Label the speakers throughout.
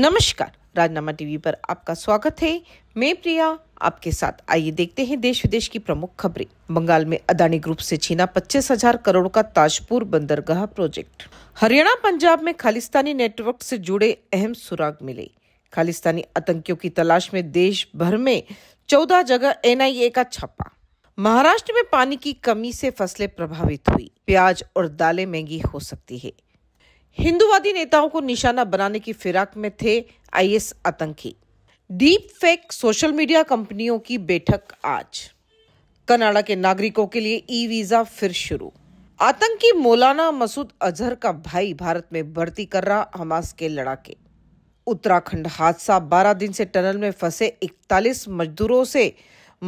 Speaker 1: नमस्कार राजनामा टीवी पर आपका स्वागत है मैं प्रिया आपके साथ आइए देखते हैं देश विदेश की प्रमुख खबरें बंगाल में अदानी ग्रुप से छीना पच्चीस हजार करोड़ का ताजपुर बंदरगाह प्रोजेक्ट हरियाणा पंजाब में खालिस्तानी नेटवर्क से जुड़े अहम सुराग मिले खालिस्तानी आतंकियों की तलाश में देश भर में चौदह जगह एनआईए का छापा महाराष्ट्र में पानी की कमी से फसलें प्रभावित हुई प्याज और दालें महंगी हो सकती है हिंदुवादी नेताओं को निशाना बनाने की फिराक में थे आईएस आतंकी डीप फेक सोशल मीडिया कंपनियों की बैठक आज कनाडा के नागरिकों के लिए ई वीजा फिर शुरू आतंकी मौलाना मसूद अजहर का भाई भारत में भर्ती कर रहा हमास के लड़ाके उत्तराखंड हादसा 12 दिन से टनल में फंसे 41 मजदूरों से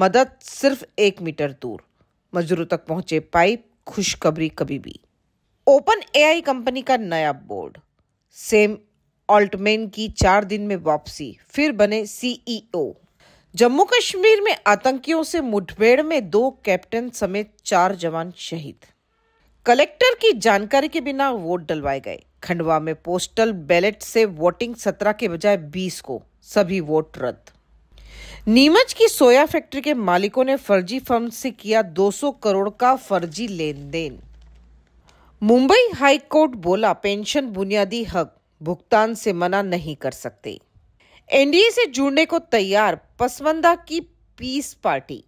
Speaker 1: मदद सिर्फ एक मीटर दूर मजदूरों तक पहुंचे पाइप खुशखबरी कभी भी ओपन एआई कंपनी का नया बोर्ड सेम ऑल्टमेन की चार दिन में वापसी फिर बने सीईओ जम्मू कश्मीर में आतंकियों से मुठभेड़ में दो कैप्टन समेत चार जवान शहीद कलेक्टर की जानकारी के बिना वोट डलवाए गए खंडवा में पोस्टल बैलेट से वोटिंग सत्रह के बजाय बीस को सभी वोट रद्द नीमच की सोया फैक्ट्री के मालिकों ने फर्जी फर्म से किया 200 करोड़ का फर्जी लेन देन मुंबई हाई कोर्ट बोला पेंशन बुनियादी हक भुगतान से मना नहीं कर सकते एनडीए से जुड़ने को तैयार पसवंदा की पीस पार्टी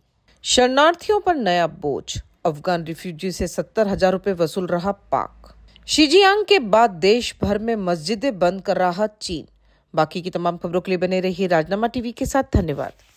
Speaker 1: शरणार्थियों पर नया बोझ अफगान रिफ्यूजी से सत्तर हजार रूपए वसूल रहा पाक शिजियांग के बाद देश भर में मस्जिदें बंद कर रहा चीन बाकी की तमाम खबरों के लिए बने रहिए राजनामा टीवी के साथ धन्यवाद